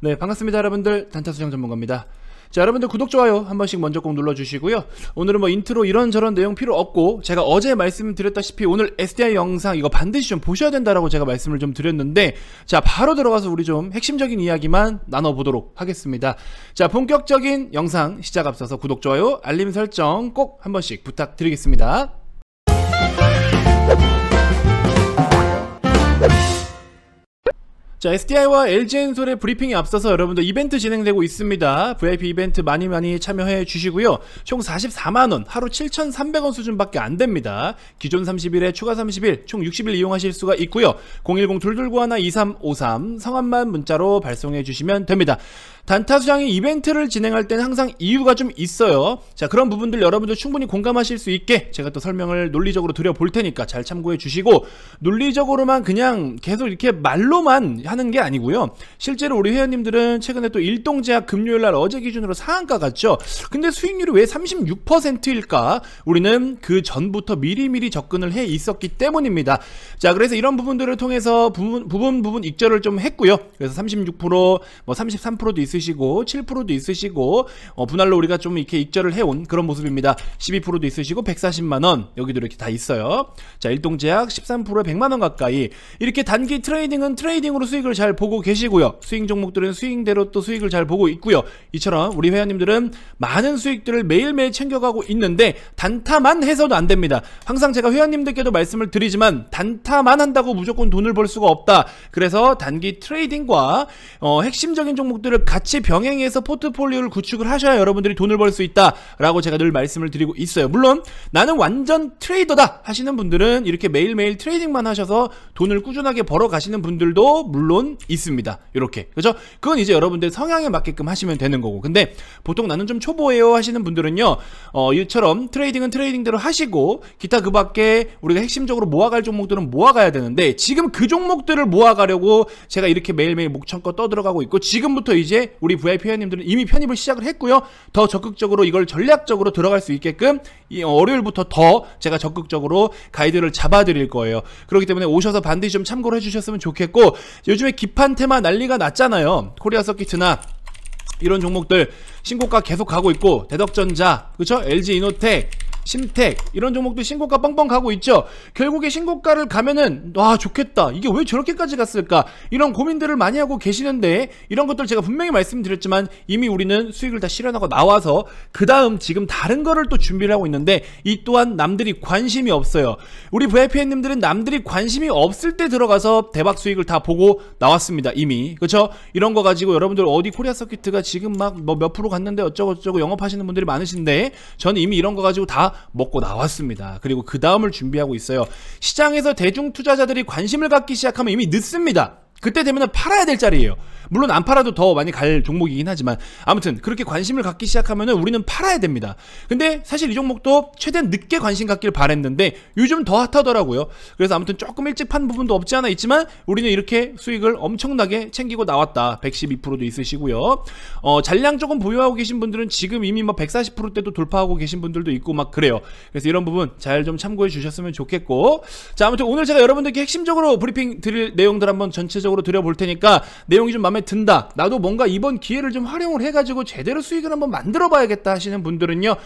네 반갑습니다 여러분들 단타 수장 전문가입니다 자 여러분들 구독 좋아요 한 번씩 먼저 꼭 눌러주시고요 오늘은 뭐 인트로 이런저런 내용 필요 없고 제가 어제 말씀드렸다시피 오늘 SDI 영상 이거 반드시 좀 보셔야 된다라고 제가 말씀을 좀 드렸는데 자 바로 들어가서 우리 좀 핵심적인 이야기만 나눠보도록 하겠습니다 자 본격적인 영상 시작 앞서서 구독 좋아요 알림 설정 꼭 한 번씩 부탁드리겠습니다 자 SDI와 LG엔솔의 브리핑에 앞서서 여러분들 이벤트 진행되고 있습니다 VIP 이벤트 많이 많이 참여해 주시고요 총 44만원 하루 7,300원 수준밖에 안됩니다 기존 30일에 추가 30일 총 60일 이용하실 수가 있고요 010-229-2353 1 성함만 문자로 발송해 주시면 됩니다 단타수장이 이벤트를 진행할 때는 항상 이유가 좀 있어요 자 그런 부분들 여러분들 충분히 공감하실 수 있게 제가 또 설명을 논리적으로 드려볼 테니까 잘 참고해 주시고 논리적으로만 그냥 계속 이렇게 말로만 하는 게 아니고요 실제로 우리 회원님들은 최근에 또 일동제약 금요일날 어제 기준으로 상한가 갔죠 근데 수익률이 왜 36%일까 우리는 그 전부터 미리미리 접근을 해 있었기 때문입니다 자 그래서 이런 부분들을 통해서 부분 부분, 부분 익절을 좀 했고요 그래서 36%뭐 33%도 있어요 있으시고 7%도 있으시고 어, 분할로 우리가 좀 이렇게 익절을 해온 그런 모습입니다. 12%도 있으시고 140만원 여기도 이렇게 다 있어요. 자 일동제약 13%에 100만원 가까이 이렇게 단기 트레이딩은 트레이딩으로 수익을 잘 보고 계시고요. 수익 종목들은 수익대로 또 수익을 잘 보고 있고요. 이처럼 우리 회원님들은 많은 수익들을 매일매일 챙겨가고 있는데 단타만 해서도 안 됩니다. 항상 제가 회원님들께도 말씀을 드리지만 단타만 한다고 무조건 돈을 벌 수가 없다. 그래서 단기 트레이딩과 어, 핵심적인 종목들을 같이 같이 병행해서 포트폴리오를 구축을 하셔야 여러분들이 돈을 벌 수 있다라고 제가 늘 말씀을 드리고 있어요. 물론 나는 완전 트레이더다 하시는 분들은 이렇게 매일매일 트레이딩만 하셔서 돈을 꾸준하게 벌어 가시는 분들도 물론 있습니다. 이렇게. 그죠? 그건 이제 여러분들 성향에 맞게끔 하시면 되는 거고. 근데 보통 나는 좀 초보예요 하시는 분들은요. 어, 이처럼 트레이딩은 트레이딩대로 하시고 기타 그 밖에 우리가 핵심적으로 모아갈 종목들은 모아가야 되는데 지금 그 종목들을 모아가려고 제가 이렇게 매일매일 목청껏 떠들어가고 있고 지금부터 이제 우리 VIP 회원님들은 이미 편입을 시작을 했고요. 더 적극적으로 이걸 전략적으로 들어갈 수 있게끔 이 월요일부터 더 제가 적극적으로 가이드를 잡아드릴 거예요. 그렇기 때문에 오셔서 반드시 좀 참고를 해주셨으면 좋겠고 요즘에 기판 테마 난리가 났잖아요. 코리아 서킷이나 이런 종목들 신고가 계속 가고 있고 대덕전자 그렇죠? LG 이노텍 심택 이런 종목도 신고가 뻥뻥 가고 있죠 결국에 신고가를 가면은 와 좋겠다 이게 왜 저렇게까지 갔을까 이런 고민들을 많이 하고 계시는데 이런 것들 제가 분명히 말씀드렸지만 이미 우리는 수익을 다 실현하고 나와서 그 다음 지금 다른 거를 또 준비를 하고 있는데 이 또한 남들이 관심이 없어요 우리 VIPN님들은 남들이 관심이 없을 때 들어가서 대박 수익을 다 보고 나왔습니다 이미 그쵸 이런 거 가지고 여러분들 어디 코리아 서킷트가 지금 막 뭐 몇 프로 갔는데 어쩌고저쩌고 영업하시는 분들이 많으신데 저는 이미 이런 거 가지고 다 먹고 나왔습니다. 그리고 그 다음을 준비하고 있어요. 시장에서 대중 투자자들이 관심을 갖기 시작하면 이미 늦습니다. 그때 되면은 팔아야 될 자리예요. 물론 안 팔아도 더 많이 갈 종목이긴 하지만 아무튼 그렇게 관심을 갖기 시작하면은 우리는 팔아야 됩니다. 근데 사실 이 종목도 최대한 늦게 관심 갖기를 바랬는데 요즘 더 핫하더라고요. 그래서 아무튼 조금 일찍 판 부분도 없지 않아 있지만 우리는 이렇게 수익을 엄청나게 챙기고 나왔다. 112%도 있으시고요. 어, 잔량 조금 보유하고 계신 분들은 지금 이미 뭐 140%대도 돌파하고 계신 분들도 있고 막 그래요. 그래서 이런 부분 잘 좀 참고해 주셨으면 좋겠고 자 아무튼 오늘 제가 여러분들께 핵심적으로 브리핑 드릴 내용들 한번 전체적으로 구체적으로 드려볼 테니까 내용이 좀 마음에 든다. 나도 뭔가 이번 기회를 좀 활용을 해가지고 제대로 수익을 한번 만들어 봐야겠다 하시는 분들은요.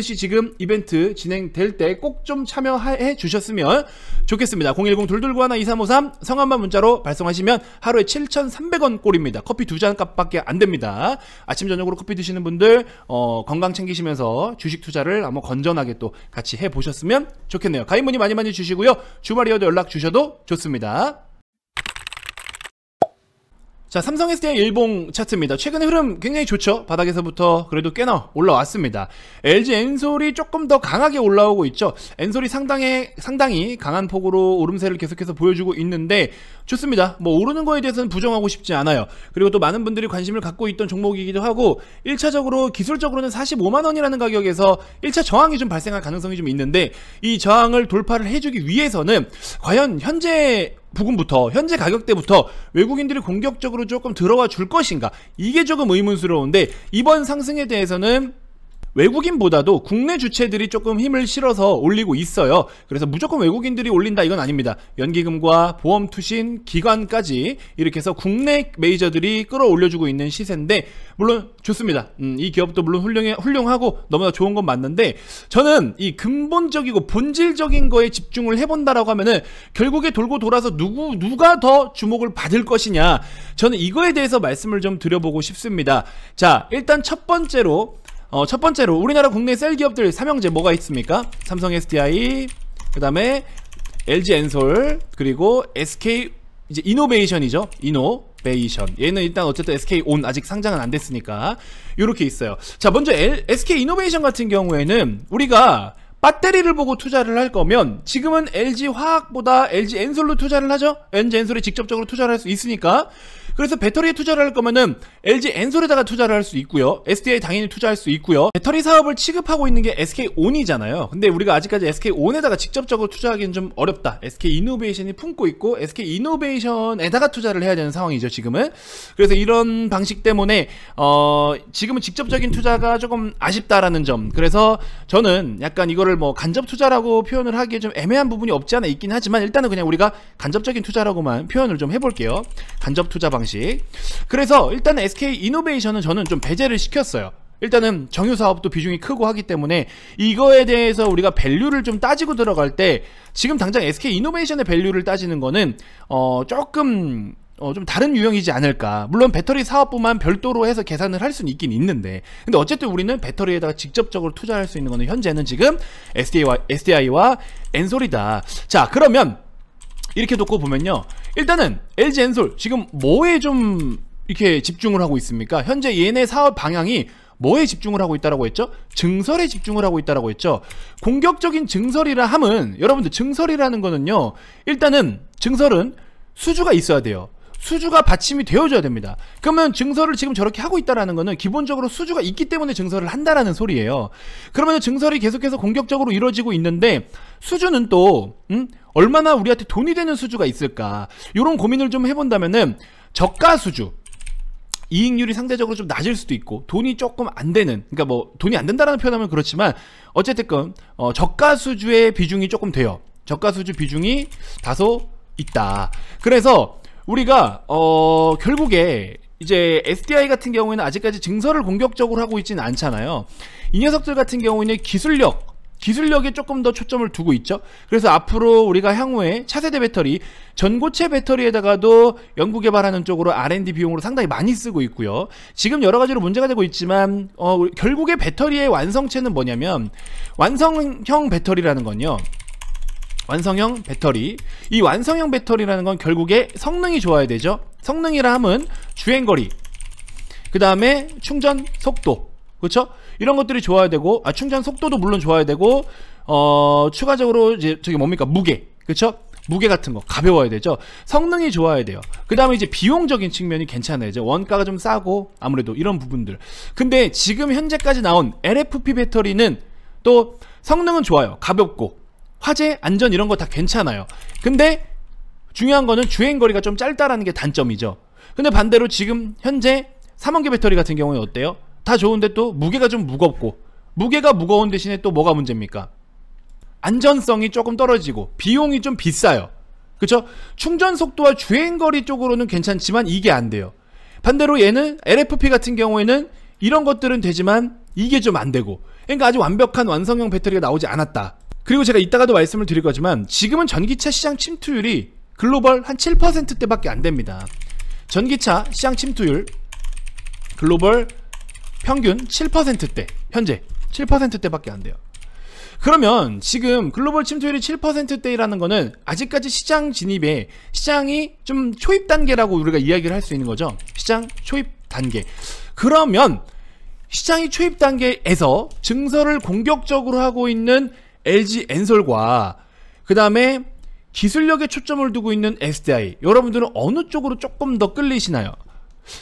반드시 지금 이벤트 진행될 때 꼭 좀 참여해 주셨으면 좋겠습니다. 010-229-12353 성함만 문자로 발송하시면 하루에 7,300원 꼴입니다. 커피 두 잔 값밖에 안 됩니다. 아침 저녁으로 커피 드시는 분들 어, 건강 챙기시면서 주식 투자를 한번 건전하게 또 같이 해보셨으면 좋겠네요. 가입문의 많이 많이 주시고요. 주말이어도 연락 주셔도 좋습니다. 자 삼성 SDI 일봉 차트입니다. 최근에 흐름 굉장히 좋죠. 바닥에서부터 그래도 꽤나 올라왔습니다. LG 엔솔이 조금 더 강하게 올라오고 있죠. 엔솔이 상당히 상당히 강한 폭으로 오름세를 계속해서 보여주고 있는데 좋습니다. 뭐 오르는 거에 대해서는 부정하고 싶지 않아요. 그리고 또 많은 분들이 관심을 갖고 있던 종목이기도 하고 1차적으로 기술적으로는 45만 원이라는 가격에서 1차 저항이 좀 발생할 가능성이 좀 있는데 이 저항을 돌파를 해주기 위해서는 과연 현재 부근부터 현재 가격대부터 외국인들이 공격적으로 조금 들어와 줄 것인가 이게 조금 의문스러운데 이번 상승에 대해서는 외국인보다도 국내 주체들이 조금 힘을 실어서 올리고 있어요. 그래서 무조건 외국인들이 올린다 이건 아닙니다. 연기금과 보험 투신 기관까지 이렇게 해서 국내 메이저들이 끌어올려주고 있는 시세인데 물론 좋습니다. 음, 이 기업도 물론 훌륭해, 훌륭하고 너무나 좋은 건 맞는데 저는 이 근본적이고 본질적인 거에 집중을 해본다라고 하면은 결국에 돌고 돌아서 누구 누가 더 주목을 받을 것이냐 저는 이거에 대해서 말씀을 좀 드려보고 싶습니다. 자 일단 첫 번째로 어, 첫 번째로 우리나라 국내 셀 기업들 삼형제 뭐가 있습니까? 삼성 SDI, 그 다음에 LG 엔솔, 그리고 SK 이제 이노베이션이죠. 이노베이션. 얘는 일단 어쨌든 SK 온 아직 상장은 안 됐으니까 이렇게 있어요. 자, 먼저 L, SK 이노베이션 같은 경우에는 우리가 배터리를 보고 투자를 할 거면 지금은 LG 화학보다 LG 엔솔로 투자를 하죠. LG 엔솔이 직접적으로 투자를 할 수 있으니까 그래서 배터리에 투자를 할 거면은 LG 엔솔에다가 투자를 할 수 있고요. SDI 당연히 투자할 수 있고요. 배터리 사업을 취급하고 있는 게 SK 온이잖아요. 근데 우리가 아직까지 SK 온에다가 직접적으로 투자하기는 좀 어렵다. SK 이노베이션이 품고 있고 SK 이노베이션에다가 투자를 해야 되는 상황이죠. 지금은. 그래서 이런 방식 때문에 어 지금은 직접적인 투자가 조금 아쉽다라는 점. 그래서 저는 약간 이거를 뭐 간접 투자라고 표현을 하기에 좀 애매한 부분이 없지 않아 있긴 하지만 일단은 그냥 우리가 간접적인 투자라고만 표현을 좀 해볼게요. 간접 투자 방식. 방식 그래서 일단 SK 이노베이션은 저는 좀 배제를 시켰어요 일단은 정유 사업도 비중이 크고 하기 때문에 이거에 대해서 우리가 밸류를 좀 따지고 들어갈 때 지금 당장 SK 이노베이션의 밸류를 따지는 거는 어 조금 어, 좀 다른 유형이지 않을까 물론 배터리 사업부만 별도로 해서 계산을 할 수는 있긴 있는데 근데 어쨌든 우리는 배터리에다가 직접적으로 투자할 수 있는 거는 현재는 지금 SDI와, SDI와 엔솔이다 자 그러면 이렇게 놓고 보면요 일단은 LG 엔솔 지금 뭐에 좀 이렇게 집중을 하고 있습니까 현재 얘네 사업 방향이 뭐에 집중을 하고 있다라고 했죠? 증설에 집중을 하고 있다라고 했죠. 공격적인 증설이라 함은 여러분들 증설이라는 거는요. 일단은 증설은 수주가 있어야 돼요. 수주가 받침이 되어줘야 됩니다. 그러면 증설을 지금 저렇게 하고 있다라는 거는 기본적으로 수주가 있기 때문에 증설을 한다라는 소리예요. 그러면 증설이 계속해서 공격적으로 이루어지고 있는데 수주는 또 음? 얼마나 우리한테 돈이 되는 수주가 있을까 이런 고민을 좀 해본다면은 저가 수주 이익률이 상대적으로 좀 낮을 수도 있고 돈이 조금 안 되는 그러니까 뭐 돈이 안 된다라는 표현하면 그렇지만 어쨌든 어, 저가 수주의 비중이 조금 돼요 저가 수주 비중이 다소 있다 그래서 우리가 어, 결국에 이제 SDI 같은 경우에는 아직까지 증설을 공격적으로 하고 있지는 않잖아요 이 녀석들 같은 경우에는 기술력 기술력에 조금 더 초점을 두고 있죠. 그래서 앞으로 우리가 향후에 차세대 배터리, 전고체 배터리에다가도 연구 개발하는 쪽으로 R&D 비용으로 상당히 많이 쓰고 있고요. 지금 여러 가지로 문제가 되고 있지만 어, 결국에 배터리의 완성체는 뭐냐면 완성형 배터리라는 건요. 완성형 배터리 이 완성형 배터리라는 건 결국에 성능이 좋아야 되죠 성능이라 함은 주행거리 그 다음에 충전 속도 그렇죠? 이런 것들이 좋아야 되고 아, 충전 속도도 물론 좋아야 되고 어, 추가적으로 이제 저기 뭡니까 무게 그렇죠? 무게 같은 거 가벼워야 되죠 성능이 좋아야 돼요 그 다음에 이제 비용적인 측면이 괜찮아야죠 원가가 좀 싸고 아무래도 이런 부분들 근데 지금 현재까지 나온 LFP 배터리는 또 성능은 좋아요 가볍고 화재 안전 이런 거 다 괜찮아요 근데 중요한 거는 주행거리가 좀 짧다라는 게 단점이죠 근데 반대로 지금 현재 3원기 배터리 같은 경우는 어때요? 다 좋은데 또 무게가 좀 무겁고 무게가 무거운 대신에 또 뭐가 문제입니까? 안전성이 조금 떨어지고 비용이 좀 비싸요. 그쵸? 충전 속도와 주행거리 쪽으로는 괜찮지만 이게 안 돼요. 반대로 얘는 LFP 같은 경우에는 이런 것들은 되지만 이게 좀 안 되고 그러니까 아직 완벽한 완성형 배터리가 나오지 않았다. 그리고 제가 이따가도 말씀을 드릴 거지만 지금은 전기차 시장 침투율이 글로벌 한 7%대밖에 안 됩니다. 전기차 시장 침투율 글로벌 평균 7%대 현재 7%대밖에 안 돼요 그러면 지금 글로벌 침투율이 7%대라는 거는 아직까지 시장 진입에 시장이 좀 초입 단계라고 우리가 이야기를 할 수 있는 거죠 시장 초입 단계 그러면 시장이 초입 단계에서 증설을 공격적으로 하고 있는 LG 엔솔과 그 다음에 기술력에 초점을 두고 있는 SDI 여러분들은 어느 쪽으로 조금 더 끌리시나요?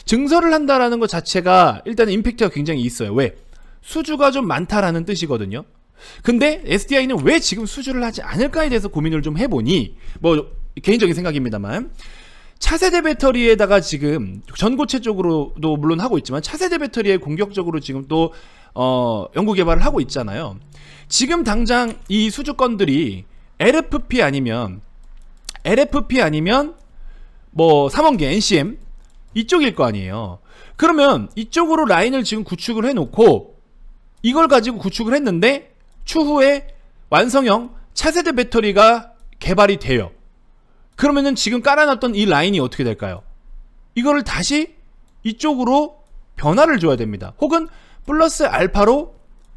증설을 한다라는 것 자체가 일단 임팩트가 굉장히 있어요. 왜? 수주가 좀 많다라는 뜻이거든요. 근데 SDI는 왜 지금 수주를 하지 않을까에 대해서 고민을 좀 해보니 뭐 개인적인 생각입니다만 차세대 배터리에다가 지금 전고체 쪽으로도 물론 하고 있지만 차세대 배터리에 공격적으로 지금 또 어, 연구 개발을 하고 있잖아요. 지금 당장 이 수주권들이 LFP 아니면 LFP 아니면 뭐3원계 NCM 이쪽일 거 아니에요. 그러면 이쪽으로 라인을 지금 구축을 해놓고 이걸 가지고 구축을 했는데 추후에 완성형 차세대 배터리가 개발이 돼요. 그러면은 지금 깔아놨던 이 라인이 어떻게 될까요? 이거를 다시 이쪽으로 변화를 줘야 됩니다. 혹은 플러스 알파로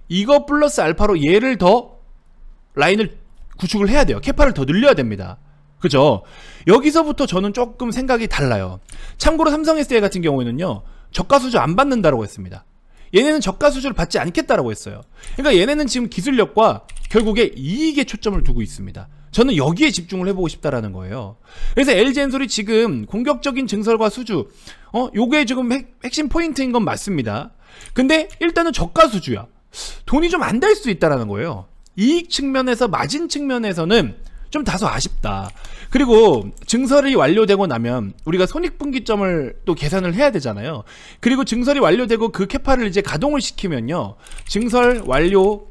이거 플러스 알파로 얘를 더 라인을 구축을 해야 돼요. 캐파를 더 늘려야 됩니다. 그죠? 여기서부터 저는 조금 생각이 달라요. 참고로 삼성 SDI 같은 경우에는요. 저가 수주 안 받는다라고 했습니다. 얘네는 저가 수주를 받지 않겠다라고 했어요. 그러니까 얘네는 지금 기술력과 결국에 이익에 초점을 두고 있습니다. 저는 여기에 집중을 해보고 싶다라는 거예요. 그래서 LG엔솔이 지금 공격적인 증설과 수주, 어, 요게 지금 핵, 핵심 포인트인 건 맞습니다. 근데 일단은 저가 수주야. 돈이 좀 안 될 수 있다라는 거예요. 이익 측면에서 마진 측면에서는 좀 다소 아쉽다. 그리고 증설이 완료되고 나면 우리가 손익분기점을 또 계산을 해야 되잖아요. 그리고 증설이 완료되고 그 캐파를 이제 가동을 시키면요. 증설 완료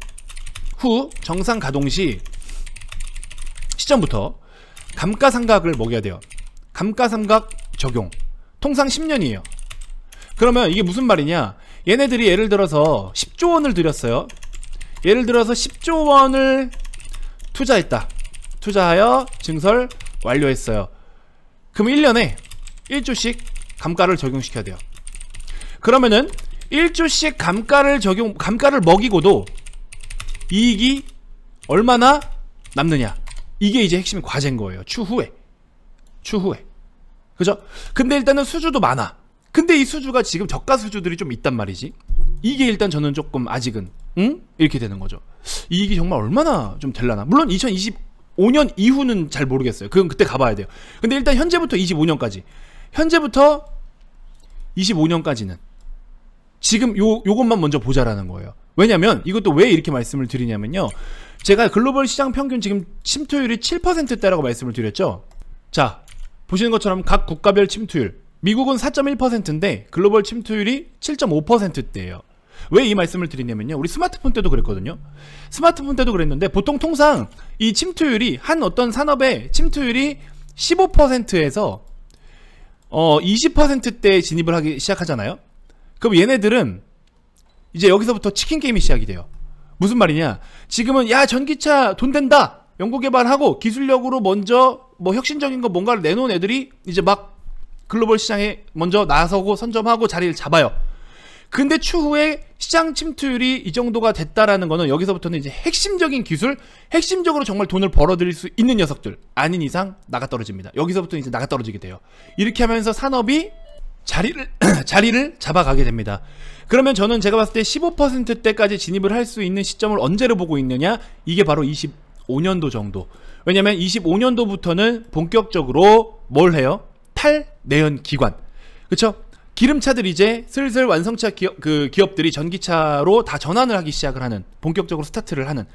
후 정상 가동 시 시점부터 감가상각을 먹여야 돼요. 감가상각 적용. 통상 10년이에요. 그러면 이게 무슨 말이냐? 얘네들이 예를 들어서 10조 원을 들였어요. 예를 들어서 10조 원을 투자했다. 투자하여 증설 완료했어요 그럼 1년에 1조씩 감가를 적용시켜야 돼요 그러면은 1조씩 감가를 적용 감가를 먹이고도 이익이 얼마나 남느냐 이게 이제 핵심 과제인 거예요 추후에 추후에 그죠? 근데 일단은 수주도 많아 근데 이 수주가 지금 저가 수주들이 좀 있단 말이지 이게 일단 저는 조금 아직은 응? 이렇게 되는 거죠 이익이 정말 얼마나 좀 될라나 물론 2020 5년 이후는 잘 모르겠어요. 그건 그때 가봐야 돼요. 근데 일단 현재부터 25년까지. 현재부터 25년까지는 지금 요, 요것만 먼저 보자라는 거예요. 왜냐면 이것도 왜 이렇게 말씀을 드리냐면요. 제가 글로벌 시장 평균 지금 침투율이 7%대라고 말씀을 드렸죠. 자, 보시는 것처럼 각 국가별 침투율. 미국은 4.1%인데 글로벌 침투율이 7.5%대예요. 왜이 말씀을 드리냐면요. 우리 스마트폰 때도 그랬거든요. 스마트폰 때도 그랬는데 보통 통상 이 침투율이 한 어떤 산업의 침투율이 15%에서 어2 0대 진입을 하기 시작하잖아요. 그럼 얘네들은 이제 여기서부터 치킨 게임이 시작이 돼요. 무슨 말이냐? 지금은 야 전기차 돈 된다. 연구 개발하고 기술력으로 먼저 뭐 혁신적인 거 뭔가를 내놓은 애들이 이제 막 글로벌 시장에 먼저 나서고 선점하고 자리를 잡아요. 근데 추후에 시장 침투율이 이 정도가 됐다라는 거는 여기서부터는 이제 핵심적인 기술, 핵심적으로 정말 돈을 벌어들일 수 있는 녀석들 아닌 이상 나가 떨어집니다. 여기서부터 이제 나가 떨어지게 돼요. 이렇게 하면서 산업이 자리를 자리를 잡아가게 됩니다. 그러면 저는 제가 봤을 때 15%대까지 진입을 할 수 있는 시점을 언제로 보고 있느냐? 이게 바로 25년도 정도. 왜냐면 25년도부터는 본격적으로 뭘 해요? 탈내연 기관. 그쵸 기름차들 이제 슬슬 완성차 기업, 그 기업들이 전기차로 다 전환을 하기 시작을 하는 본격적으로 스타트를 하는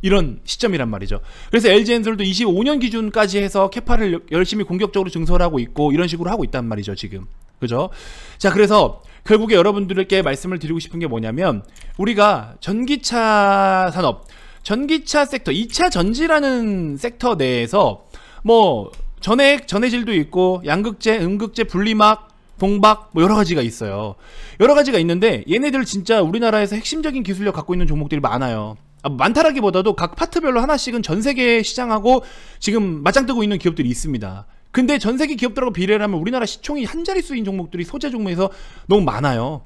이런 시점이란 말이죠. 그래서 LG 엔솔도 25년 기준까지 해서 캐파를 열심히 공격적으로 증설하고 있고 이런 식으로 하고 있단 말이죠, 지금. 그죠? 자, 그래서 결국에 여러분들께 말씀을 드리고 싶은 게 뭐냐면 우리가 전기차 산업, 전기차 섹터, 2차 전지라는 섹터 내에서 뭐 전액, 전해질도 있고 양극재, 음극재, 분리막 동박 뭐 여러 가지가 있어요. 여러 가지가 있는데 얘네들 진짜 우리나라에서 핵심적인 기술력 갖고 있는 종목들이 많아요. 아, 뭐 많다라기보다도 각 파트별로 하나씩은 전 세계 시장하고 지금 맞짱 뜨고 있는 기업들이 있습니다. 근데 전 세계 기업들하고 비례를 하면 우리나라 시총이 한 자릿수인 종목들이 소재 종목에서 너무 많아요.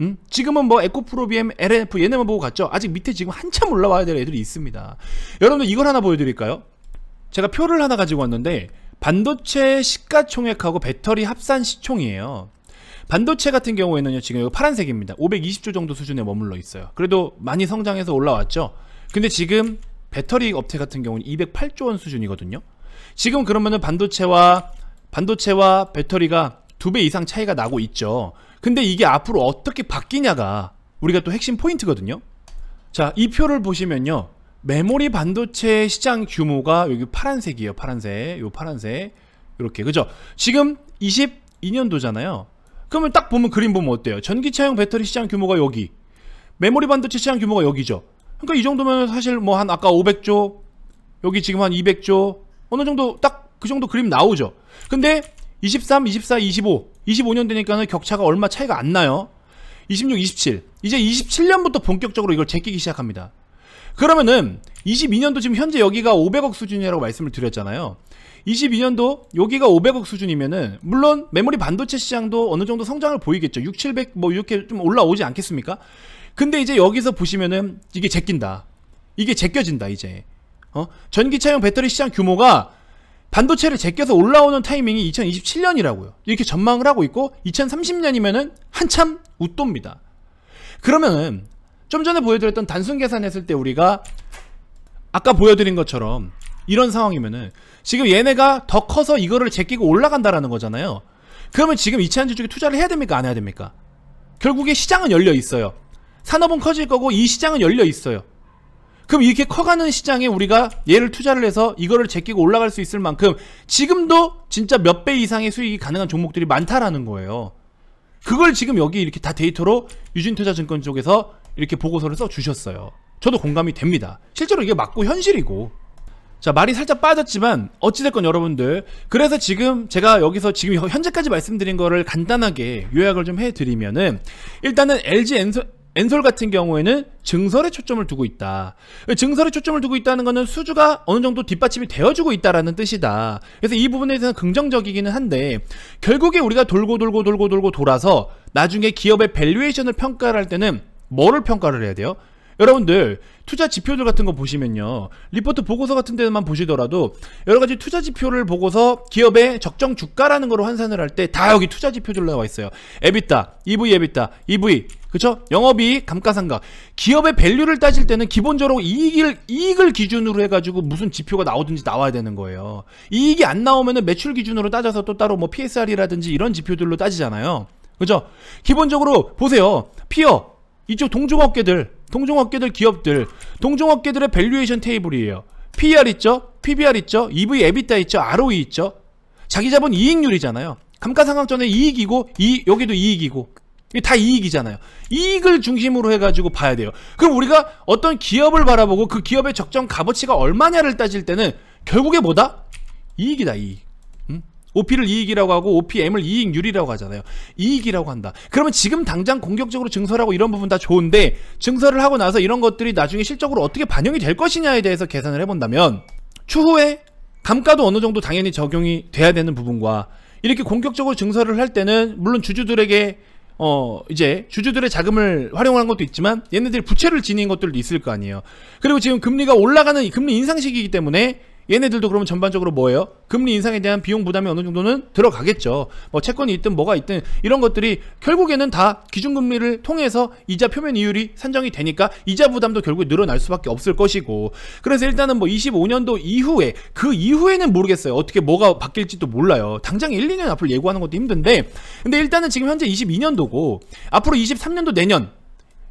음? 지금은 뭐 에코프로비엠, LNF 얘네만 보고 갔죠. 아직 밑에 지금 한참 올라와야 될 애들이 있습니다. 여러분들 이걸 하나 보여드릴까요? 제가 표를 하나 가지고 왔는데 반도체 시가총액하고 배터리 합산 시총이에요 반도체 같은 경우에는요 지금 파란색입니다 520조 정도 수준에 머물러 있어요 그래도 많이 성장해서 올라왔죠 근데 지금 배터리 업체 같은 경우는 208조 원 수준이거든요 지금 그러면은 반도체와 반도체와 배터리가 두 배 이상 차이가 나고 있죠 근데 이게 앞으로 어떻게 바뀌냐가 우리가 또 핵심 포인트거든요 자 이 표를 보시면요 메모리 반도체 시장 규모가 여기 파란색이에요. 파란색. 요 파란색. 이렇게 그죠? 지금 22년도잖아요. 그러면 딱 보면 그림 보면 어때요? 전기차용 배터리 시장 규모가 여기. 메모리 반도체 시장 규모가 여기죠. 그러니까 이 정도면 사실 뭐 한 아까 500조 여기 지금 한 200조 어느 정도 딱 그 정도 그림 나오죠. 근데 23, 24, 25 25년 되니까는 격차가 얼마 차이가 안 나요. 26, 27 이제 27년부터 본격적으로 이걸 제끼기 시작합니다. 그러면은 22년도 지금 현재 여기가 500억 수준이라고 말씀을 드렸잖아요 22년도 여기가 500억 수준이면은 물론 메모리 반도체 시장도 어느 정도 성장을 보이겠죠 6, 700 뭐 이렇게 좀 올라오지 않겠습니까 근데 이제 여기서 보시면은 이게 제낀다 이게 제껴진다 이제 어? 전기차용 배터리 시장 규모가 반도체를 제껴서 올라오는 타이밍이 2027년이라고요 이렇게 전망을 하고 있고 2030년이면은 한참 웃돕니다 그러면은 좀 전에 보여드렸던 단순 계산했을 때 우리가 아까 보여드린 것처럼 이런 상황이면은 지금 얘네가 더 커서 이거를 제끼고 올라간다라는 거잖아요 그러면 지금 이차전지 쪽에 투자를 해야 됩니까 안 해야 됩니까 결국에 시장은 열려 있어요 산업은 커질 거고 이 시장은 열려 있어요 그럼 이렇게 커가는 시장에 우리가 얘를 투자를 해서 이거를 제끼고 올라갈 수 있을 만큼 지금도 진짜 몇 배 이상의 수익이 가능한 종목들이 많다라는 거예요 그걸 지금 여기 이렇게 다 데이터로 유진투자증권 쪽에서 이렇게 보고서를 써주셨어요. 저도 공감이 됩니다. 실제로 이게 맞고 현실이고. 자, 말이 살짝 빠졌지만, 어찌됐건 여러분들. 그래서 지금 제가 여기서 지금 현재까지 말씀드린 거를 간단하게 요약을 좀 해드리면은, 일단은 LG 엔솔, 엔솔 같은 경우에는 증설에 초점을 두고 있다. 증설에 초점을 두고 있다는 것은 수주가 어느 정도 뒷받침이 되어주고 있다라는 뜻이다. 그래서 이 부분에 대해서는 긍정적이기는 한데 결국에 우리가 돌고 돌고 돌고 돌고 돌아서 나중에 기업의 밸류에이션을 평가할 때는 뭐를 평가를 해야 돼요? 여러분들 투자 지표들 같은 거 보시면요 리포트 보고서 같은 데만 보시더라도 여러 가지 투자 지표를 보고서 기업의 적정 주가라는 거로 환산을 할 때 다 여기 투자 지표들 나와 있어요 에비타, EV 에비타, EV 그쵸? 영업이익, 감가상각 기업의 밸류를 따질 때는 기본적으로 이익을, 이익을 기준으로 해가지고 무슨 지표가 나오든지 나와야 되는 거예요 이익이 안 나오면은 매출 기준으로 따져서 또 따로 뭐 PSR이라든지 이런 지표들로 따지잖아요 그죠? 기본적으로 보세요 피어 이쪽 동종업계들, 동종업계들 기업들, 동종업계들의 밸류에이션 테이블이에요. PER 있죠? PBR 있죠? EV EBITDA 있죠? ROE 있죠? 자기 자본 이익률이잖아요. 감가상각전에 이익이고 이 여기도 이익이고 다 이익이잖아요. 이익을 중심으로 해가지고 봐야 돼요. 그럼 우리가 어떤 기업을 바라보고 그 기업의 적정 값어치가 얼마냐를 따질 때는 결국에 뭐다? 이익이다 이익. OP를 이익이라고 하고 OPM을 이익률이라고 하잖아요. 이익이라고 한다. 그러면 지금 당장 공격적으로 증설하고 이런 부분 다 좋은데 증설을 하고 나서 이런 것들이 나중에 실적으로 어떻게 반영이 될 것이냐에 대해서 계산을 해본다면 추후에 감가도 어느 정도 당연히 적용이 돼야 되는 부분과 이렇게 공격적으로 증설을 할 때는 물론 주주들에게 어 이제 주주들의 자금을 활용한 것도 있지만 얘네들이 부채를 지닌 것들도 있을 거 아니에요. 그리고 지금 금리가 올라가는 금리 인상 시기이기 때문에 얘네들도 그러면 전반적으로 뭐예요? 금리 인상에 대한 비용 부담이 어느 정도는 들어가겠죠. 뭐 채권이 있든 뭐가 있든 이런 것들이 결국에는 다 기준금리를 통해서 이자 표면 이율이 산정이 되니까 이자 부담도 결국 늘어날 수밖에 없을 것이고 그래서 일단은 뭐 25년도 이후에 그 이후에는 모르겠어요. 어떻게 뭐가 바뀔지도 몰라요. 당장 1, 2년 앞을 예고하는 것도 힘든데 근데 일단은 지금 현재 22년도고 앞으로 23년도 내년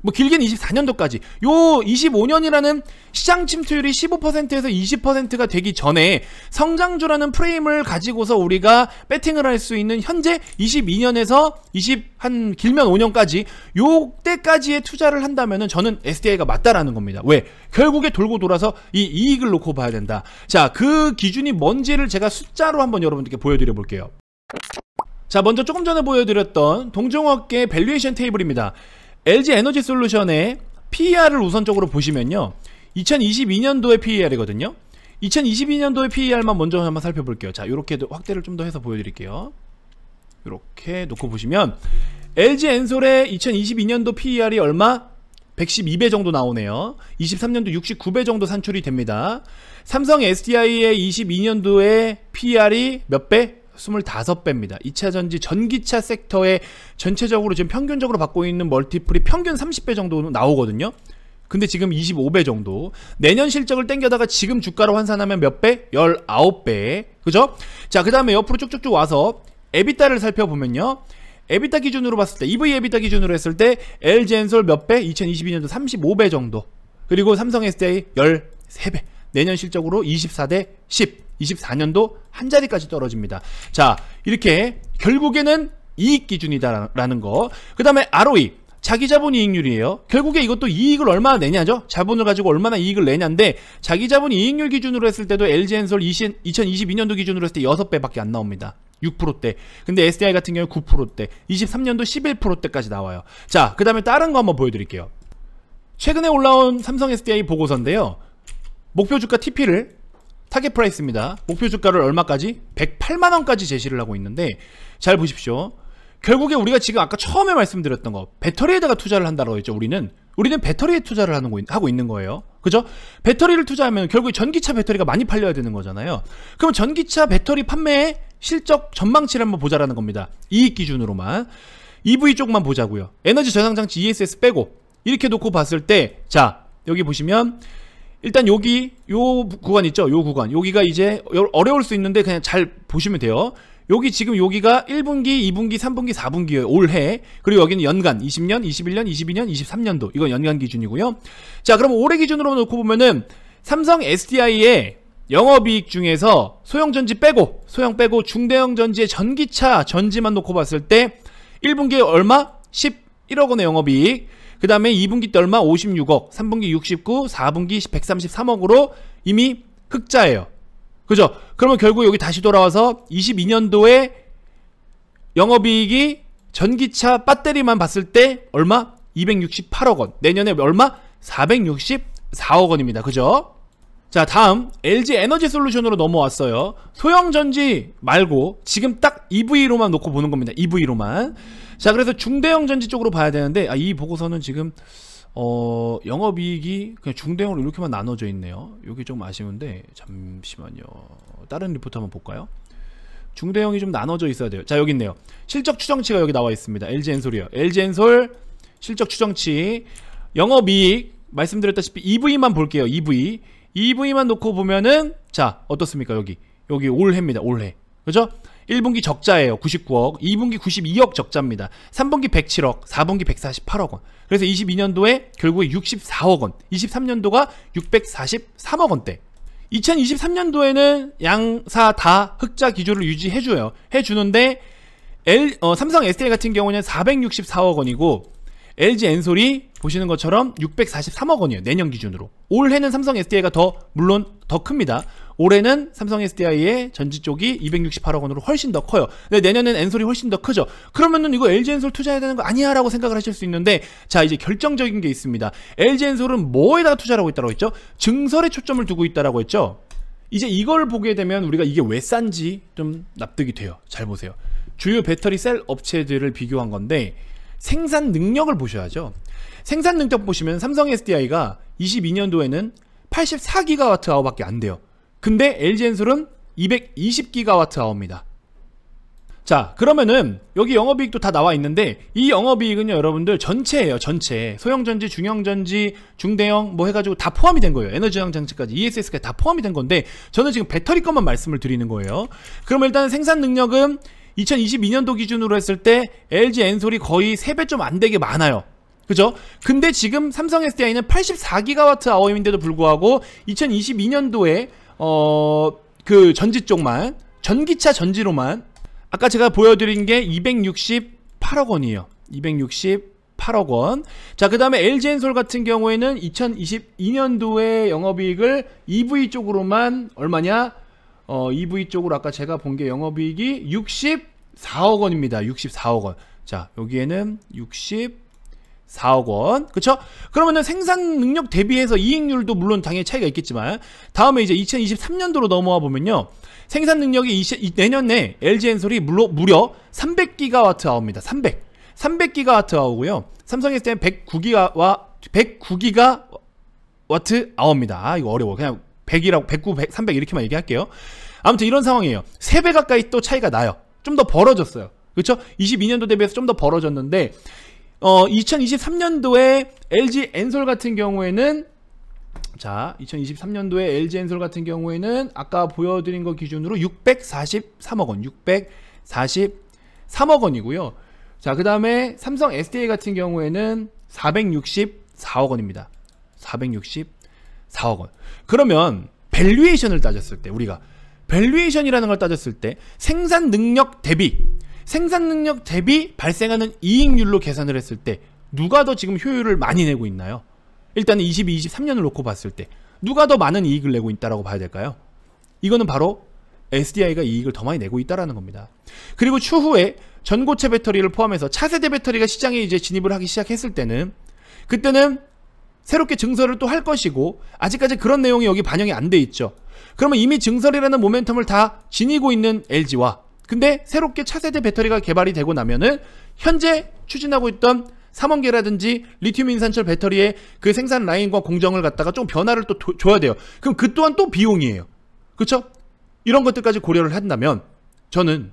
뭐 길게는 24년도까지 요 25년이라는 시장 침투율이 15%에서 20%가 되기 전에 성장주라는 프레임을 가지고서 우리가 배팅을 할 수 있는 현재 22년에서 20 한 길면 5년까지 요때까지의 투자를 한다면은 저는 SDI가 맞다라는 겁니다. 왜? 결국에 돌고 돌아서 이 이익을 놓고 봐야 된다. 자, 그 기준이 뭔지를 제가 숫자로 한번 여러분들께 보여드려 볼게요. 자 먼저 조금 전에 보여드렸던 동종업계 밸류에이션 테이블입니다 LG 에너지 솔루션의 PER을 우선적으로 보시면요 2022년도의 PER이거든요 2022년도의 PER만 먼저 한번 살펴볼게요 자 이렇게 확대를 좀 더 해서 보여드릴게요 이렇게 놓고 보시면 LG 엔솔의 2022년도 PER이 얼마? 112배 정도 나오네요 23년도 69배 정도 산출이 됩니다 삼성 SDI의 22년도에 p r 이몇 배? 25배입니다. 2차 전지 전기차 섹터에 전체적으로 지금 평균적으로 받고 있는 멀티플이 평균 30배 정도 나오거든요. 근데 지금 25배 정도 내년 실적을 땡겨다가 지금 주가로 환산하면 몇 배? 19배 그죠? 자 그 다음에 옆으로 쭉쭉쭉 와서 에비타를 살펴보면요 에비타 기준으로 봤을 때 EV 에비타 기준으로 했을 때 LG엔솔 몇 배? 2022년도 35배 정도 그리고 삼성 SDI 13배 내년 실적으로 24대 10 24년도 한 자리까지 떨어집니다. 자, 이렇게 결국에는 이익 기준이다라는 거. 그 다음에 ROE. 자기자본 이익률이에요. 결국에 이것도 이익을 얼마나 내냐죠. 자본을 가지고 얼마나 이익을 내냐인데 자기자본 이익률 기준으로 했을 때도 LG엔솔 2022년도 기준으로 했을 때 6배밖에 안 나옵니다. 6%대. 근데 SDI 같은 경우 9%대. 23년도 11%대까지 나와요. 자, 그 다음에 다른 거 한번 보여드릴게요. 최근에 올라온 삼성 SDI 보고서인데요. 목표 주가 TP를 타겟 프라이스입니다. 목표 주가를 얼마까지? 108만원까지 제시를 하고 있는데 잘 보십시오. 결국에 우리가 지금 아까 처음에 말씀드렸던 거 배터리에다가 투자를 한다고 했죠 우리는 우리는 배터리에 투자를 하는 거, 하고 있는 거예요 그죠? 배터리를 투자하면 결국에 전기차 배터리가 많이 팔려야 되는 거잖아요 그럼 전기차 배터리 판매의 실적 전망치를 한번 보자라는 겁니다 이익 기준으로만 EV 쪽만 보자고요 에너지 저장장치 ESS 빼고 이렇게 놓고 봤을 때 자 여기 보시면 일단 여기 요 구간 있죠 요 구간 여기가 이제 어려울 수 있는데 그냥 잘 보시면 돼요 여기 지금 여기가 1분기 2분기 3분기 4분기예요 올해 그리고 여기는 연간 20년 21년 22년 23년도 이건 연간 기준이고요 자 그럼 올해 기준으로 놓고 보면은 삼성 SDI의 영업이익 중에서 소형전지 빼고 소형 빼고 중대형전지의 전기차 전지만 놓고 봤을 때 1분기에 얼마? 11억 원의 영업이익 그 다음에 2분기 때 얼마? 56억, 3분기 69, 4분기 133억으로 이미 흑자예요. 그죠? 그러면 결국 여기 다시 돌아와서 22년도에 영업이익이 전기차 배터리만 봤을 때 얼마? 268억 원. 내년에 얼마? 464억 원입니다. 그죠? 자 다음 LG 에너지 솔루션으로 넘어왔어요 소형전지 말고 지금 딱 EV로만 놓고 보는 겁니다 EV로만 자 그래서 중대형 전지 쪽으로 봐야 되는데 아, 이 보고서는 지금 어, 영업이익이 그냥 중대형으로 이렇게만 나눠져 있네요 여기 좀 아쉬운데 잠시만요 다른 리포트 한번 볼까요 중대형이 좀 나눠져 있어야 돼요 자 여기 있네요 실적 추정치가 여기 나와 있습니다 LG엔솔이요 LG엔솔 실적 추정치 영업이익 말씀드렸다시피 EV만 볼게요 EV EV만 놓고 보면은 자 어떻습니까 여기 여기 올해입니다 올해 그죠 1분기 적자예요. 99억. 2분기 92억 적자입니다. 3분기 107억, 4분기 148억 원. 그래서 22년도에 결국에 64억 원, 23년도가 643억 원대. 2023년도에는 양사 다 흑자 기조를 유지해줘요. 해주는데 L, 어, 삼성 SDI 같은 경우는 464억 원이고 LG 엔솔이 보시는 것처럼 643억 원이에요. 내년 기준으로. 올해는 삼성 SDI가 더 물론 더 큽니다. 올해는 삼성 SDI의 전지 쪽이 268억 원으로 훨씬 더 커요. 근데 내년엔 엔솔이 훨씬 더 크죠. 그러면은 이거 LG 엔솔 투자해야 되는 거 아니야라고 생각을 하실 수 있는데 자 이제 결정적인 게 있습니다. LG 엔솔은 뭐에다가 투자를 하고 있다고 했죠? 증설에 초점을 두고 있다라고 했죠. 이제 이걸 보게 되면 우리가 이게 왜 싼지 좀 납득이 돼요. 잘 보세요. 주요 배터리 셀 업체들을 비교한 건데 생산 능력을 보셔야죠. 생산 능력 보시면 삼성 SDI가 22년도에는 84기가와트아워밖에 안 돼요. 근데 LG엔솔은 220기가와트아워입니다. 자 그러면은 여기 영업이익도 다 나와 있는데 이 영업이익은요 여러분들 전체예요 전체 소형전지 중형전지 중대형 뭐 해가지고 다 포함이 된 거예요 에너지형 장치까지 ESS까지 다 포함이 된 건데 저는 지금 배터리 것만 말씀을 드리는 거예요 그럼 일단 생산 능력은 2022년도 기준으로 했을 때 LG 엔솔이 거의 3배 좀 안 되게 많아요. 그죠? 근데 지금 삼성 SDI는 8 4 g 가와아워임인데도 불구하고 2022년도에 어 그 전지 쪽만 전기차 전지로만 아까 제가 보여드린 게 268억 원이에요. 268억 원. 자, 그 다음에 LG엔솔 같은 경우에는 2022년도에 영업이익을 EV 쪽으로만 얼마냐? 어, EV 쪽으로 아까 제가 본 게 영업이익이 60 64억 원입니다. 64억 원. 자, 여기에는 64억 원. 그쵸? 그러면은 생산 능력 대비해서 이익률도 물론 당연히 차이가 있겠지만, 다음에 이제 2023년도로 넘어와 보면요. 생산 능력이 20, 내년에 LG 엔솔이 무려, 무려 300기가와트 아웁니다 300. 300기가와트 아웃고요. 삼성 에 때는 109기가, 109기가 와트 아웁니다 아, 이거 어려워. 그냥 100이라고, 109, 100, 300 이렇게만 얘기할게요. 아무튼 이런 상황이에요. 3배 가까이 또 차이가 나요. 좀더 벌어졌어요. 그렇죠? 22년도 대비해서 좀 더 벌어졌는데 어 2023년도에 LG 엔솔 같은 경우에는 자, 2023년도에 LG 엔솔 같은 경우에는 아까 보여드린 거 기준으로 643억 원, 643억 원이고요. 자, 그 다음에 삼성 SDA 같은 경우에는 464억 원입니다. 464억 원. 그러면 밸류에이션을 따졌을 때 우리가 밸류에이션이라는 걸 따졌을 때 생산 능력 대비 생산 능력 대비 발생하는 이익률로 계산을 했을 때 누가 더 지금 효율을 많이 내고 있나요? 일단은 22, 23년을 놓고 봤을 때 누가 더 많은 이익을 내고 있다라고 봐야 될까요? 이거는 바로 SDI가 이익을 더 많이 내고 있다라는 겁니다. 그리고 추후에 전고체 배터리를 포함해서 차세대 배터리가 시장에 이제 진입을 하기 시작했을 때는 그때는 새롭게 증설을 또할 것이고 아직까지 그런 내용이 여기 반영이 안 돼 있죠. 그러면 이미 증설이라는 모멘텀을 다 지니고 있는 LG와 근데 새롭게 차세대 배터리가 개발이 되고 나면은 현재 추진하고 있던 삼원계라든지 리튬 인산철 배터리의 그 생산 라인과 공정을 갖다가 좀 변화를 또 도, 줘야 돼요. 그럼 그 또한 또 비용이에요. 그렇죠? 이런 것들까지 고려를 한다면 저는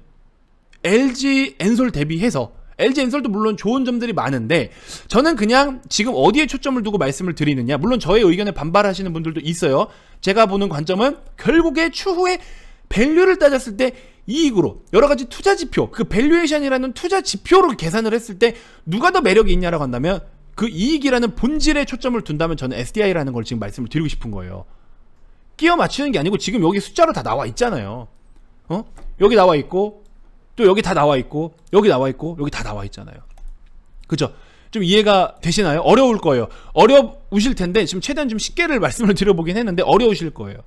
LG 엔솔 대비해서 LG 엔솔도 물론 좋은 점들이 많은데 저는 그냥 지금 어디에 초점을 두고 말씀을 드리느냐 물론 저의 의견에 반발하시는 분들도 있어요 제가 보는 관점은 결국에 추후에 밸류를 따졌을 때 이익으로 여러 가지 투자 지표 그 밸류에이션이라는 투자 지표로 계산을 했을 때 누가 더 매력이 있냐라고 한다면 그 이익이라는 본질에 초점을 둔다면 저는 SDI라는 걸 지금 말씀을 드리고 싶은 거예요. 끼워 맞추는 게 아니고 지금 여기 숫자로 다 나와 있잖아요. 어? 여기 나와 있고 또 여기 다 나와 있고 여기 나와 있고 여기 다 나와 있잖아요. 그죠? 좀 이해가 되시나요? 어려울 거예요. 어려우실 텐데 지금 최대한 좀 쉽게를 말씀을 드려보긴 했는데 어려우실 거예요.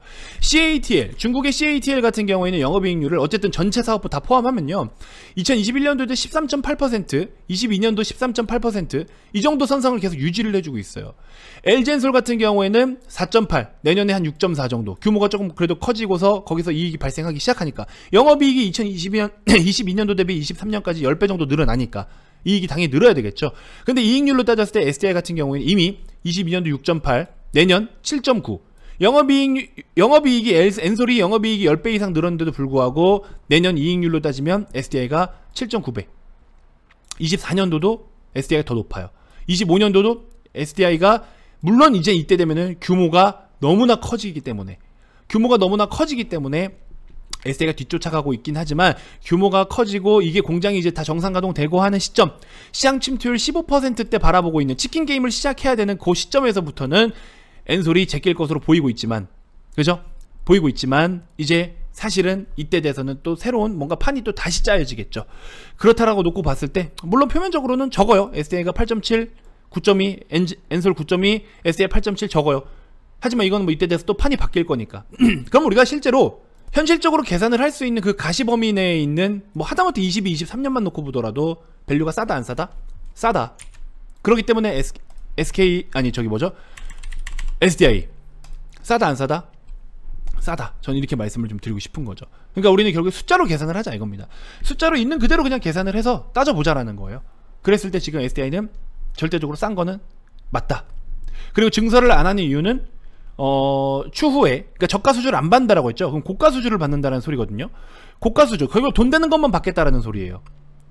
CATL 중국의 CATL 같은 경우에는 영업이익률을 어쨌든 전체 사업부 다 포함하면요. 2021년도에 13.8%, 22년도 13.8%이 정도 선상을 계속 유지를 해주고 있어요. 엘젠솔 같은 경우에는 4.8, 내년에 한 6.4 정도 규모가 조금 그래도 커지고서 거기서 이익이 발생하기 시작하니까 영업이익이 2022년 22년도 대비 23년까지 10배 정도 늘어나니까 이익이 당연히 늘어야 되겠죠. 근데 이익률로 따졌을 때 SDI 같은 경우에는 이미 22년도 6.8, 내년 7.9. 영업이익 영업이익이 엔솔이 영업이익이 10배 이상 늘었는데도 불구하고 내년 이익률로 따지면 SDI가 7.9배. 24년도도 SDI가 더 높아요. 25년도도 SDI가 물론 이제 이때 되면은 규모가 너무나 커지기 때문에 규모가 너무나 커지기 때문에 SA가 뒤쫓아가고 있긴 하지만 규모가 커지고 이게 공장이 이제 다 정상 가동되고 하는 시점 시장 침투율 15%대 바라보고 있는 치킨 게임을 시작해야 되는 그 시점에서부터는 엔솔이 제낄 것으로 보이고 있지만 그죠? 보이고 있지만 이제 사실은 이때 돼서는 또 새로운 뭔가 판이 또 다시 짜여지겠죠. 그렇다라고 놓고 봤을 때 물론 표면적으로는 적어요. SA가 8.7, 9.2, 엔, 엔솔 9.2, SA 8.7 적어요. 하지만 이건 뭐 이때 돼서 또 판이 바뀔 거니까. 그럼 우리가 실제로 현실적으로 계산을 할 수 있는 그 가시 범위 내에 있는 뭐 하다못해 22, 23년만 놓고 보더라도 밸류가 싸다 안 싸다? 싸다 그러기 때문에 S, SK 아니 저기 뭐죠? SDI 싸다 안 싸다? 싸다 전 이렇게 말씀을 좀 드리고 싶은 거죠 그러니까 우리는 결국 숫자로 계산을 하자 이겁니다 숫자로 있는 그대로 그냥 계산을 해서 따져보자라는 거예요 그랬을 때 지금 SDI는 절대적으로 싼 거는 맞다 그리고 증설을 안 하는 이유는 어, 추후에 그니까 저가 수주를 안 받는다라고 했죠. 그럼 고가 수주를 받는다는 소리거든요. 고가 수주 결국 돈 되는 것만 받겠다라는 소리예요.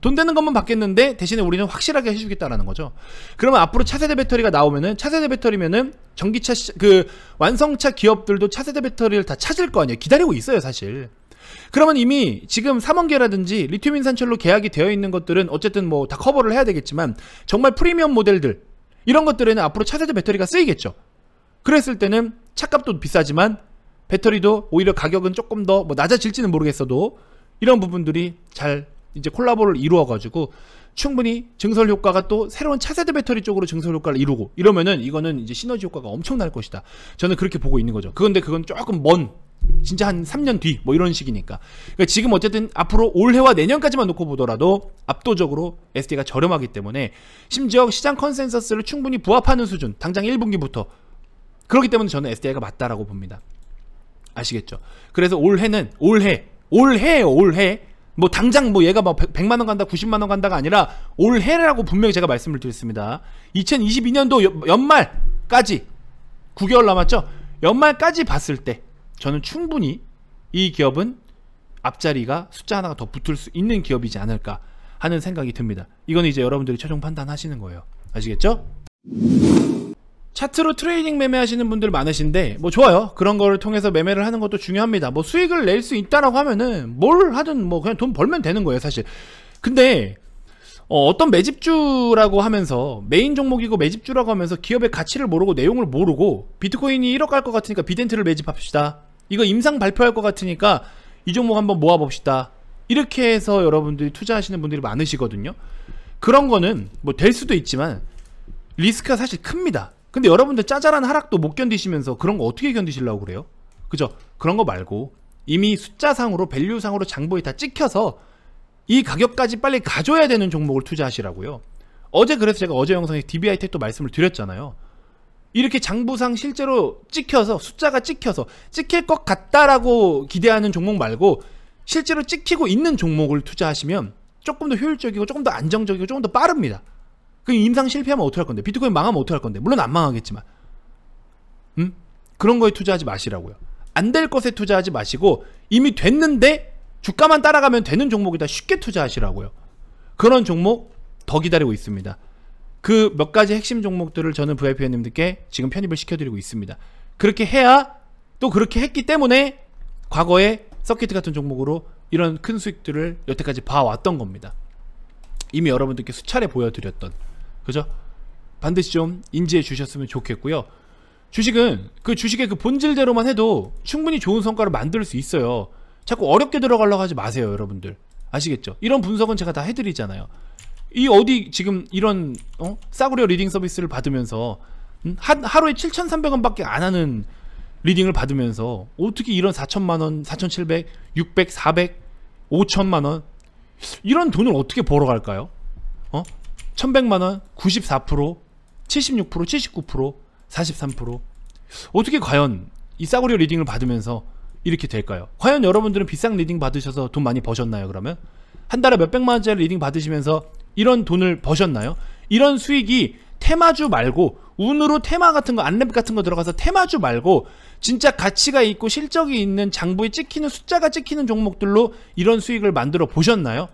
돈 되는 것만 받겠는데 대신에 우리는 확실하게 해주겠다라는 거죠. 그러면 앞으로 차세대 배터리가 나오면은 차세대 배터리면은 전기차 시, 그 완성차 기업들도 차세대 배터리를 다 찾을 거 아니에요. 기다리고 있어요 사실. 그러면 이미 지금 삼원계라든지 리튬 인산철로 계약이 되어 있는 것들은 어쨌든 뭐 다 커버를 해야 되겠지만 정말 프리미엄 모델들 이런 것들에는 앞으로 차세대 배터리가 쓰이겠죠. 그랬을 때는 차값도 비싸지만 배터리도 오히려 가격은 조금 더 뭐 낮아질지는 모르겠어도 이런 부분들이 잘 이제 콜라보를 이루어 가지고 충분히 증설 효과가 또 새로운 차세대 배터리 쪽으로 증설 효과를 이루고 이러면은 이거는 이제 시너지 효과가 엄청날 것이다. 저는 그렇게 보고 있는 거죠. 그런데 그건 조금 먼 진짜 한 3년 뒤 뭐 이런 식이니까 그러니까 지금 어쨌든 앞으로 올해와 내년까지만 놓고 보더라도 압도적으로 SD가 저렴하기 때문에 심지어 시장 컨센서스를 충분히 부합하는 수준 당장 1분기부터 그렇기 때문에 저는 SDI가 맞다라고 봅니다. 아시겠죠? 그래서 올해는 올해 올해 올해 뭐 당장 뭐 얘가 막 뭐 100만 원 간다 90만 원 간다가 아니라 올해라고 분명히 제가 말씀을 드렸습니다. 2022년도 연말까지 9개월 남았죠? 연말까지 봤을 때 저는 충분히 이 기업은 앞자리가 숫자 하나가 더 붙을 수 있는 기업이지 않을까 하는 생각이 듭니다. 이건 이제 여러분들이 최종 판단하시는 거예요. 아시겠죠? 차트로 트레이닝 매매하시는 분들 많으신데 뭐 좋아요 그런 거를 통해서 매매를 하는 것도 중요합니다 뭐 수익을 낼 수 있다라고 하면은 뭘 하든 뭐 그냥 돈 벌면 되는 거예요 사실 근데 어, 어떤 매집주라고 하면서 메인 종목이고 매집주라고 하면서 기업의 가치를 모르고 내용을 모르고 비트코인이 1억 갈 것 같으니까 비덴트를 매집합시다 이거 임상 발표할 것 같으니까 이 종목 한번 모아봅시다 이렇게 해서 여러분들이 투자하시는 분들이 많으시거든요 그런 거는 뭐 될 수도 있지만 리스크가 사실 큽니다 근데 여러분들 짜잘한 하락도 못 견디시면서 그런 거 어떻게 견디시려고 그래요? 그죠? 그런 거 말고 이미 숫자상으로 밸류상으로 장부에 다 찍혀서 이 가격까지 빨리 가져야 되는 종목을 투자하시라고요. 어제 그래서 제가 어제 영상에 DBI 택도 말씀을 드렸잖아요. 이렇게 장부상 실제로 찍혀서 숫자가 찍혀서 찍힐 것 같다라고 기대하는 종목 말고 실제로 찍히고 있는 종목을 투자하시면 조금 더 효율적이고 조금 더 안정적이고 조금 더 빠릅니다. 그럼 임상 실패하면 어떡할 건데? 비트코인 망하면 어떡할 건데? 물론 안 망하겠지만. 음? 그런 거에 투자하지 마시라고요. 안 될 것에 투자하지 마시고 이미 됐는데 주가만 따라가면 되는 종목이다 쉽게 투자하시라고요. 그런 종목 더 기다리고 있습니다. 그 몇 가지 핵심 종목들을 저는 VIP님들께 지금 편입을 시켜드리고 있습니다. 그렇게 해야 또 그렇게 했기 때문에 과거에 서킷 같은 종목으로 이런 큰 수익들을 여태까지 봐왔던 겁니다. 이미 여러분들께 수차례 보여드렸던 그죠? 반드시 좀 인지해 주셨으면 좋겠고요. 주식은 그 주식의 그 본질대로만 해도 충분히 좋은 성과를 만들 수 있어요. 자꾸 어렵게 들어가려고 하지 마세요, 여러분들. 아시겠죠? 이런 분석은 제가 다 해드리잖아요. 이 어디 지금 이런 어? 싸구려 리딩 서비스를 받으면서 음? 하루에 7,300원밖에 안 하는 리딩을 받으면서 어떻게 이런 4천만원, 4,700, 600, 400, 5천만원 이런 돈을 어떻게 벌어갈까요? 어? 1100만원 94% 76% 79% 43% 어떻게 과연 이 싸구려 리딩을 받으면서 이렇게 될까요? 과연 여러분들은 비싼 리딩 받으셔서 돈 많이 버셨나요 그러면? 한 달에 몇백만원짜리 리딩 받으시면서 이런 돈을 버셨나요? 이런 수익이 테마주 말고 운으로 테마 같은 거 안랩 같은 거 들어가서 테마주 말고 진짜 가치가 있고 실적이 있는 장부에 찍히는 숫자가 찍히는 종목들로 이런 수익을 만들어 보셨나요?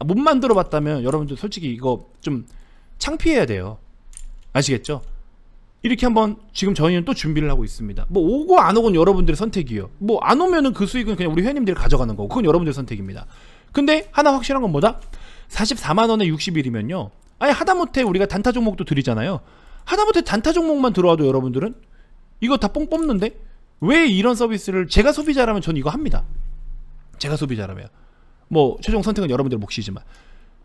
아, 못 만들어 봤다면 여러분들 솔직히 이거 좀 창피해야 돼요 아시겠죠? 이렇게 한번 지금 저희는 또 준비를 하고 있습니다 뭐 오고 안 오고는 여러분들의 선택이에요 뭐 안 오면은 그 수익은 그냥 우리 회원님들이 가져가는 거고 그건 여러분들의 선택입니다 근데 하나 확실한 건 뭐다? 44만원에 60일이면요 아예 하다못해 우리가 단타 종목도 드리잖아요 하다못해 단타 종목만 들어와도 여러분들은 이거 다 뽕 뽑는데 왜 이런 서비스를 제가 소비자라면 전 이거 합니다 제가 소비자라면 뭐 최종 선택은 여러분들 몫이지만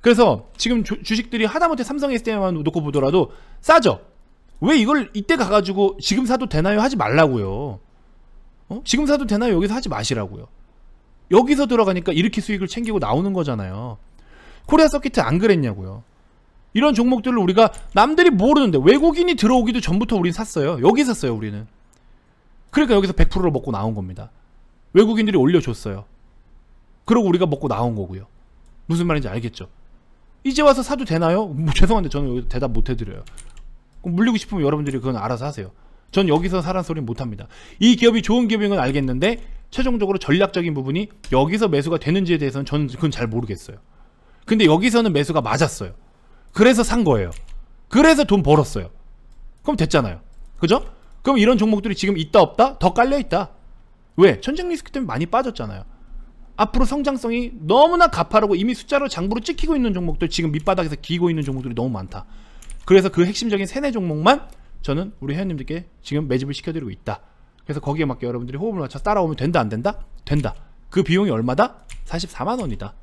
그래서 지금 주, 식들이 하다못해 삼성 s d m 만 놓고 보더라도 싸죠 왜 이걸 이때 가가지고 지금 사도 되나요 하지 말라고요 어? 지금 사도 되나요 여기서 하지 마시라고요 여기서 들어가니까 이렇게 수익을 챙기고 나오는 거잖아요 코리아 서킷트 안 그랬냐고요 이런 종목들을 우리가 남들이 모르는데 외국인이 들어오기도 전부터 우린 샀어요 여기 샀어요 우리는 그러니까 여기서 1 0 0로 먹고 나온 겁니다 외국인들이 올려줬어요 그러고 우리가 먹고 나온 거고요. 무슨 말인지 알겠죠? 이제 와서 사도 되나요? 뭐 죄송한데 저는 여기서 대답 못 해드려요. 물리고 싶으면 여러분들이 그건 알아서 하세요. 전 여기서 사란 소리는 못합니다. 이 기업이 좋은 기업인 건 알겠는데 최종적으로 전략적인 부분이 여기서 매수가 되는지에 대해서는 저는 그건 잘 모르겠어요. 근데 여기서는 매수가 맞았어요. 그래서 산 거예요. 그래서 돈 벌었어요. 그럼 됐잖아요. 그죠? 그럼 이런 종목들이 지금 있다 없다? 더 깔려있다. 왜? 천장 리스크 때문에 많이 빠졌잖아요. 앞으로 성장성이 너무나 가파르고 이미 숫자로 장부를 찍히고 있는 종목들 지금 밑바닥에서 기고 있는 종목들이 너무 많다. 그래서 그 핵심적인 세네 종목만 저는 우리 회원님들께 지금 매집을 시켜드리고 있다. 그래서 거기에 맞게 여러분들이 호흡을 맞춰 따라오면 된다 안 된다? 된다. 그 비용이 얼마다? 44만 원이다.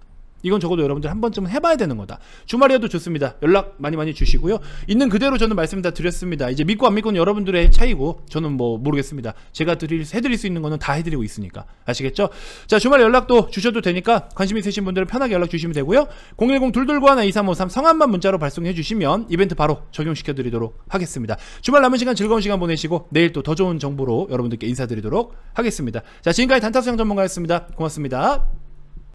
이건 적어도 여러분들 한 번쯤은 해봐야 되는 거다. 주말이어도 좋습니다. 연락 많이 많이 주시고요. 있는 그대로 저는 말씀 다 드렸습니다. 이제 믿고 안 믿고는 여러분들의 차이고 저는 뭐 모르겠습니다. 제가 드릴 해드릴 수 있는 거는 다 해드리고 있으니까 아시겠죠? 자 주말에 연락도 주셔도 되니까 관심 있으신 분들은 편하게 연락 주시면 되고요. 010 2 2구하나2353 성함만 문자로 발송해 주시면 이벤트 바로 적용시켜 드리도록 하겠습니다. 주말 남은 시간 즐거운 시간 보내시고 내일 또 더 좋은 정보로 여러분들께 인사드리도록 하겠습니다. 자 지금까지 단타 수영 전문가였습니다. 고맙습니다.